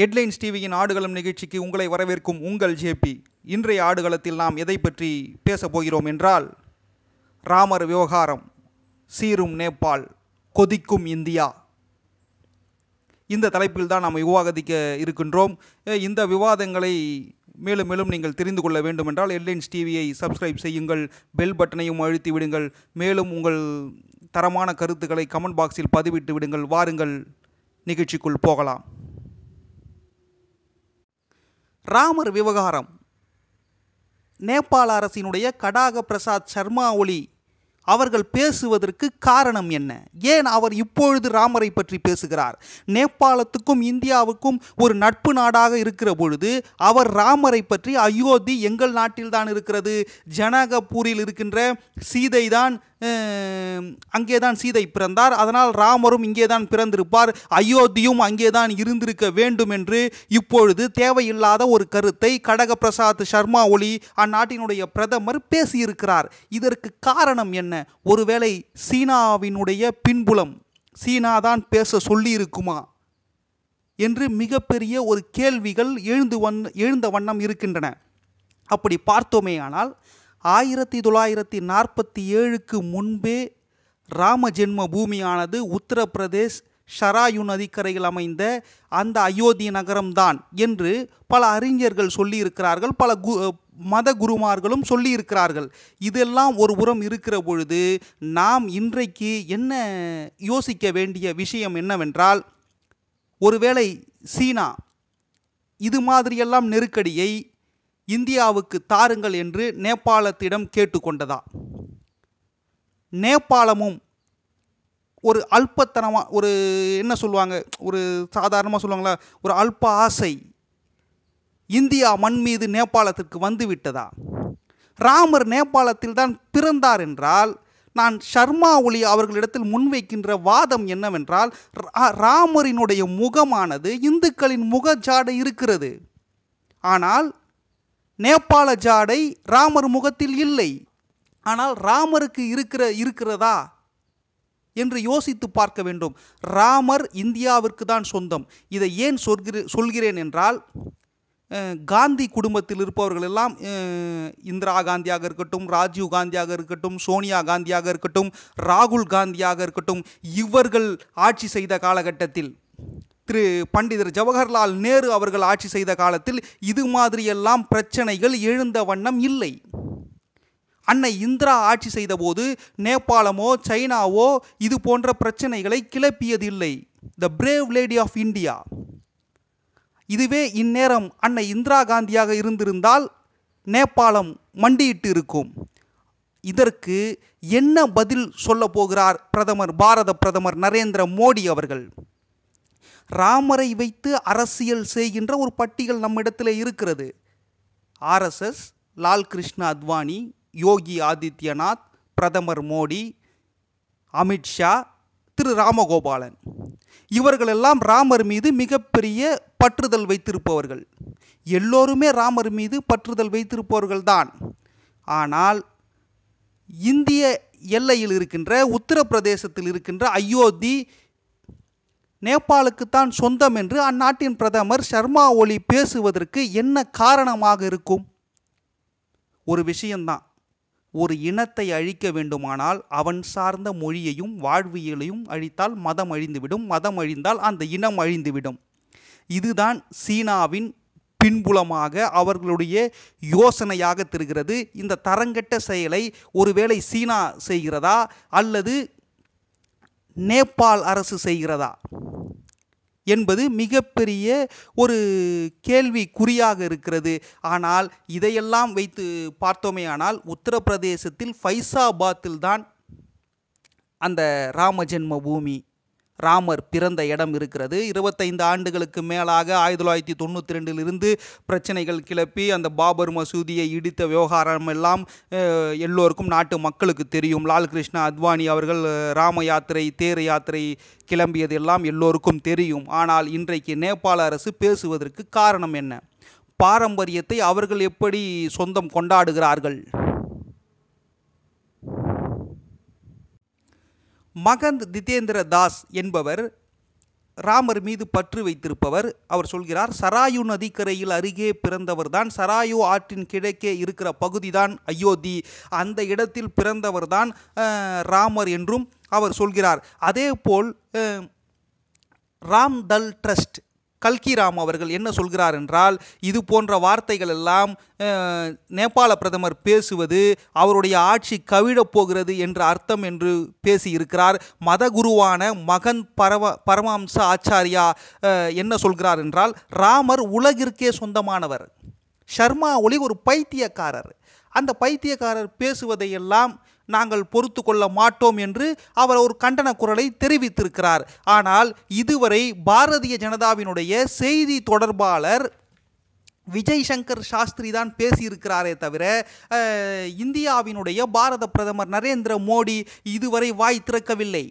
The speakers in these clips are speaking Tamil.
ஹெட்லைன்ஸ் டிவியின் ஆடுகளம் நிகழ்ச்சிக்கு உங்களை வரவேற்கும் உங்கள் ஜேபி இன்றைய ஆடுகளத்தில் நாம் எதை பற்றி பேசப் போகிறோம் என்றால் ராமர் விவகாரம் சீரும் நேபாள் கொதிக்கும் இந்தியா இந்த தலைப்பில் தான் நாம் விவாதிக்க இருக்கின்றோம் இந்த விவாதங்களை மேலும் மேலும் நீங்கள் தெரிந்து கொள்ள வேண்டுமென்றால் ஹெட்லைன்ஸ் டிவியை சப்ஸ்கிரைப் செய்யுங்கள் பெல் பட்டனையும் அழுத்தி விடுங்கள் மேலும் உங்கள் தரமான கருத்துக்களை கமெண்ட் பாக்ஸில் பதிவிட்டு விடுங்கள் வாருங்கள் நிகழ்ச்சிக்குள் போகலாம் ராமர் விவகாரம் நேபாள அரசினுடைய கடாக பிரசாத் சர்மா ஒளி அவர்கள் பேசுவதற்கு காரணம் என்ன ஏன் அவர் இப்பொழுது ராமரை பற்றி பேசுகிறார் நேபாளத்துக்கும் இந்தியாவுக்கும் ஒரு நட்பு நாடாக இருக்கிற பொழுது அவர் ராமரை பற்றி அயோத்தி எங்கள் நாட்டில்தான் இருக்கிறது ஜனகபூரில் இருக்கின்ற சீதை தான் அங்கே தான் சீதை பிறந்தார் அதனால் ராமரும் இங்கே தான் பிறந்திருப்பார் அயோத்தியும் அங்கே தான் இருந்திருக்க வேண்டும் என்று இப்பொழுது தேவையில்லாத ஒரு கருத்தை கடக பிரசாத் சர்மா ஒளி அந்நாட்டினுடைய பிரதமர் பேசியிருக்கிறார் இதற்கு காரணம் என்ன ஒருவேளை சீனாவினுடைய பின்புலம் சீனா தான் பேச சொல்லியிருக்குமா என்று மிகப்பெரிய ஒரு கேள்விகள் எழுந்து வந் எழுந்த வண்ணம் இருக்கின்றன அப்படி பார்த்தோமேயானால் ஆனால் ஆயிரத்தி தொள்ளாயிரத்தி நாற்பத்தி ஏழுக்கு முன்பே ராம ஜென்ம பூமியானது உத்தரப்பிரதேஷ் ஷராயு நதிக்கரையில் அமைந்த அந்த அயோத்தி நகரம்தான் என்று பல அறிஞர்கள் சொல்லியிருக்கிறார்கள் பல கு மத குருமார்களும் சொல்லியிருக்கிறார்கள் இதெல்லாம் ஒரு புறம் இருக்கிற பொழுது நாம் இன்றைக்கு என்ன யோசிக்க வேண்டிய விஷயம் என்னவென்றால் ஒருவேளை சீனா இது மாதிரியெல்லாம் நெருக்கடியை இந்தியாவுக்கு தாருங்கள் என்று நேபாளத்திடம் கேட்டுக்கொண்டதா நேபாளமும் ஒரு அல்பத்தனமாக ஒரு என்ன சொல்லுவாங்க ஒரு சாதாரணமாக சொல்லுவாங்களா ஒரு அல்ப ஆசை இந்தியா மண் மீது நேபாளத்திற்கு வந்துவிட்டதா ராமர் நேபாளத்தில் தான் பிறந்தார் என்றால் நான் ஷர்மா ஒளி அவர்களிடத்தில் முன்வைக்கின்ற வாதம் என்னவென்றால் ராமரினுடைய முகமானது இந்துக்களின் முகஜாடை இருக்கிறது ஆனால் நேபாள ஜாடை ராமர் முகத்தில் இல்லை ஆனால் ராமருக்கு இருக்கிற இருக்கிறதா என்று யோசித்து பார்க்க வேண்டும் ராமர் இந்தியாவிற்கு தான் சொந்தம் இதை ஏன் சொல்கிற சொல்கிறேன் என்றால் காந்தி குடும்பத்தில் இருப்பவர்கள் எல்லாம் இந்திரா காந்தியாக இருக்கட்டும் ராஜீவ் காந்தியாக இருக்கட்டும் சோனியா காந்தியாக இருக்கட்டும் ராகுல் காந்தியாக இருக்கட்டும் இவர்கள் ஆட்சி செய்த காலகட்டத்தில் திரு பண்டிதர் ஜவஹர்லால் நேரு அவர்கள் ஆட்சி செய்த காலத்தில் இது மாதிரியெல்லாம் பிரச்சனைகள் எழுந்த வண்ணம் இல்லை அன்னை இந்திரா ஆட்சி செய்தபோது நேபாளமோ சைனாவோ இது போன்ற பிரச்சனைகளை கிளப்பியதில்லை the brave lady of India இதுவே இந்நேரம் அன்னை இந்திரா காந்தியாக இருந்திருந்தால் நேபாளம் மண்டியிட்டு இருக்கும் இதற்கு என்ன பதில் சொல்ல போகிறார் பிரதமர் பாரத பிரதமர் நரேந்திர மோடி அவர்கள் ராமரை வைத்து அரசியல் செய்கின்ற ஒரு பட்டியல் நம்மிடத்தில் இருக்கிறது ஆர்எஸ்எஸ் லால் கிருஷ்ண அத்வானி யோகி ஆதித்யநாத் பிரதமர் மோடி அமித்ஷா திரு ராமகோபாலன் இவர்களெல்லாம் ராமர் மீது மிகப்பெரிய பற்றுதல் வைத்திருப்பவர்கள் எல்லோருமே ராமர் மீது பற்றுதல் வைத்திருப்பவர்கள் தான் ஆனால் இந்திய எல்லையில் இருக்கின்ற உத்தரப்பிரதேசத்தில் இருக்கின்ற அயோத்தி நேபாளுக்குத்தான் சொந்தம் என்று அந்நாட்டின் பிரதமர் ஷர்மா ஒலி பேசுவதற்கு என்ன காரணமாக இருக்கும் ஒரு விஷயந்தான் ஒரு இனத்தை அழிக்க வேண்டுமானால் அவன் சார்ந்த மொழியையும் வாழ்வியலையும் அழித்தால் மதம் அழிந்துவிடும் மதம் அழிந்தால் அந்த இனம் அழிந்துவிடும் இதுதான் சீனாவின் பின்புலமாக அவர்களுடைய யோசனையாக தெரிகிறது இந்த தரங்கட்ட செயலை ஒருவேளை சீனா செய்கிறதா அல்லது நேபாள் அரசு செய்கிறதா என்பது மிகப்பெரிய ஒரு கேள்வி குறியாக இருக்கிறது ஆனால் இதையெல்லாம் வைத்து பார்த்தோமே ஆனால் உத்தரப்பிரதேசத்தில் ஃபைசாபாத்தில் தான் அந்த ராமஜென்ம பூமி ராமர் பிறந்த இடம் இருக்கிறது இருபத்தைந்து ஆண்டுகளுக்கு மேலாக ஆயிரத்தி தொள்ளாயிரத்தி தொண்ணூற்றி ரெண்டிலிருந்து பிரச்சனைகள் கிளப்பி அந்த பாபர் மசூதியை இடித்த விவகாரம் எல்லாம் எல்லோருக்கும் நாட்டு மக்களுக்கு தெரியும் லால் கிருஷ்ணா அத்வானி அவர்கள் ராம யாத்திரை தேர் யாத்திரை கிளம்பியது எல்லாம் எல்லோருக்கும் தெரியும் ஆனால் இன்றைக்கு நேபாள அரசு பேசுவதற்கு காரணம் என்ன பாரம்பரியத்தை அவர்கள் எப்படி சொந்தம் கொண்டாடுகிறார்கள் மகந்த் திதேந்திர தாஸ் என்பவர் ராமர் மீது பற்று வைத்திருப்பவர் அவர் சொல்கிறார் சராயு நதிக்கரையில் அருகே பிறந்தவர் தான் சராயு ஆற்றின் கிழக்கே இருக்கிற பகுதி தான் அயோத்தி அந்த இடத்தில் பிறந்தவர் தான் ராமர் என்றும் அவர் சொல்கிறார் அதேபோல் ராம்தல் ட்ரஸ்ட் கல்கிராம் அவர்கள் என்ன சொல்கிறார் என்றால் இது போன்ற வார்த்தைகள் எல்லாம் நேபாள பிரதமர் பேசுவது அவருடைய ஆட்சி கவிழப் போகிறது என்ற அர்த்தம் என்று பேசியிருக்கிறார் மதகுருவான மகன் பரவ பரமாம்ச ஆச்சாரியா என்ன சொல்கிறார் என்றால் ராமர் உலகிற்கே சொந்தமானவர் ஷர்மா ஒளி ஒரு பைத்தியக்காரர் அந்த பைத்தியக்காரர் பேசுவதையெல்லாம் நாங்கள் பொறுத்து கொள்ள மாட்டோம் என்று அவர் ஒரு கண்டன குரலை தெரிவித்திருக்கிறார் ஆனால் இதுவரை பாரதிய ஜனதாவினுடைய செய்தி தொடர்பாளர் விஜய் சங்கர் சாஸ்திரி தான் பேசியிருக்கிறாரே தவிர இந்தியாவினுடைய பாரத பிரதமர் நரேந்திர மோடி இதுவரை வாய் திறக்கவில்லை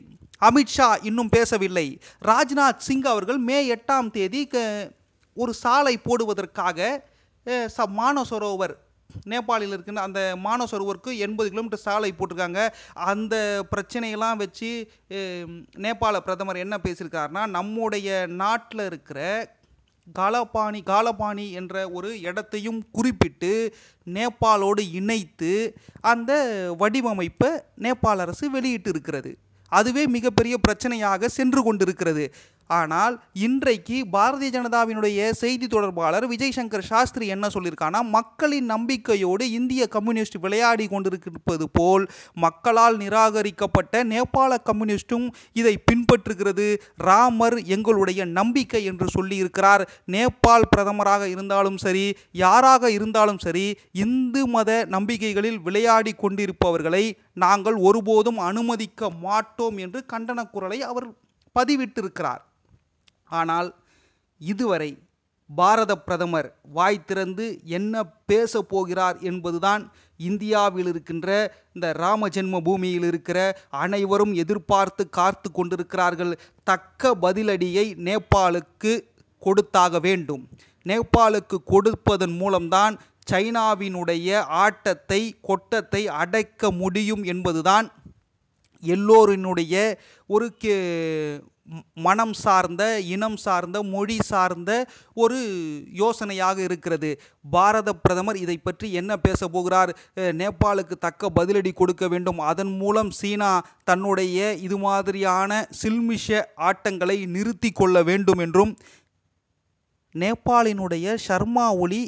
அமித்ஷா இன்னும் பேசவில்லை ராஜ்நாத் சிங் அவர்கள் மே எட்டாம் தேதி ஒரு சாலை போடுவதற்காக ச மானசரோவர் நேபாளில் இருக்கின்ற அந்த மானோ சரோவருக்கு எண்பது கிலோமீட்டர் சாலை போட்டிருக்காங்க அந்த பிரச்சனையெல்லாம் வச்சு நேபாள பிரதமர் என்ன பேசியிருக்காருனா நம்முடைய நாட்டில் இருக்கிற காலபாணி காலபாணி என்ற ஒரு இடத்தையும் குறிப்பிட்டு நேபாளோடு இணைத்து அந்த வடிவமைப்பை நேபாள அரசு வெளியிட்டு இருக்கிறது அதுவே மிகப்பெரிய பிரச்சனையாக சென்று கொண்டிருக்கிறது ஆனால் இன்றைக்கு பாரதிய ஜனதாவினுடைய செய்தி தொடர்பாளர் விஜய் சங்கர் சாஸ்திரி என்ன சொல்லியிருக்கானா மக்களின் நம்பிக்கையோடு இந்திய கம்யூனிஸ்ட் விளையாடி கொண்டிருக்கிறது போல் மக்களால் நிராகரிக்கப்பட்ட நேபாள கம்யூனிஸ்டும் இதை பின்பற்றுகிறது ராமர் எங்களுடைய நம்பிக்கை என்று சொல்லியிருக்கிறார் நேபாள் பிரதமராக இருந்தாலும் சரி யாராக இருந்தாலும் சரி இந்து மத நம்பிக்கைகளில் விளையாடி கொண்டிருப்பவர்களை நாங்கள் ஒருபோதும் அனுமதிக்க மாட்டோம் என்று கண்டன குரலை அவர் பதிவிட்டிருக்கிறார் ஆனால் இதுவரை பாரத பிரதமர் வாய் திறந்து என்ன பேச போகிறார் என்பதுதான் இந்தியாவில் இருக்கின்ற இந்த ராம ஜென்ம பூமியில் இருக்கிற அனைவரும் எதிர்பார்த்து காத்து கொண்டிருக்கிறார்கள் தக்க பதிலடியை நேபாளுக்கு கொடுத்தாக வேண்டும் நேபாளுக்கு கொடுப்பதன் மூலம்தான் சைனாவினுடைய ஆட்டத்தை கொட்டத்தை அடைக்க முடியும் என்பதுதான் எல்லோரினுடைய ஒரு கே மனம் சார்ந்த இனம் சார்ந்த மொழி சார்ந்த ஒரு யோசனையாக இருக்கிறது பாரத பிரதமர் இதை பற்றி என்ன பேச போகிறார் நேபாளுக்கு தக்க பதிலடி கொடுக்க வேண்டும் அதன் மூலம் சீனா தன்னுடைய இது மாதிரியான சில்மிஷ ஆட்டங்களை நிறுத்தி கொள்ள வேண்டும் என்றும் நேபாளினுடைய ஷர்மா ஒளி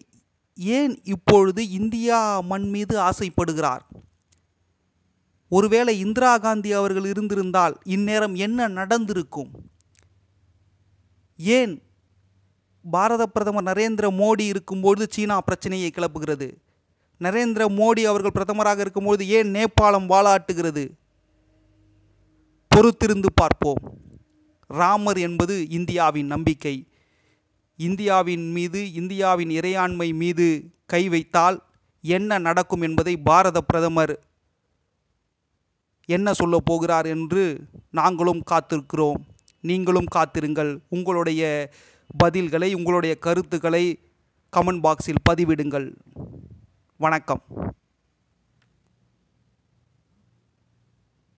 ஏன் இப்பொழுது இந்தியா மண் மீது ஆசைப்படுகிறார் ஒருவேளை இந்திரா காந்தி அவர்கள் இருந்திருந்தால் இந்நேரம் என்ன நடந்திருக்கும் ஏன் பாரத பிரதமர் நரேந்திர மோடி இருக்கும்போது சீனா பிரச்சனையை கிளப்புகிறது நரேந்திர மோடி அவர்கள் பிரதமராக இருக்கும்போது ஏன் நேபாளம் வாழாட்டுகிறது பொறுத்திருந்து பார்ப்போம் ராமர் என்பது இந்தியாவின் நம்பிக்கை இந்தியாவின் மீது இந்தியாவின் இறையாண்மை மீது கை வைத்தால் என்ன நடக்கும் என்பதை பாரத பிரதமர் என்ன சொல்ல போகிறார் என்று நாங்களும் காத்திருக்கிறோம் நீங்களும் காத்திருங்கள் உங்களுடைய பதில்களை உங்களுடைய கருத்துக்களை கமெண்ட் பாக்ஸில் பதிவிடுங்கள் வணக்கம்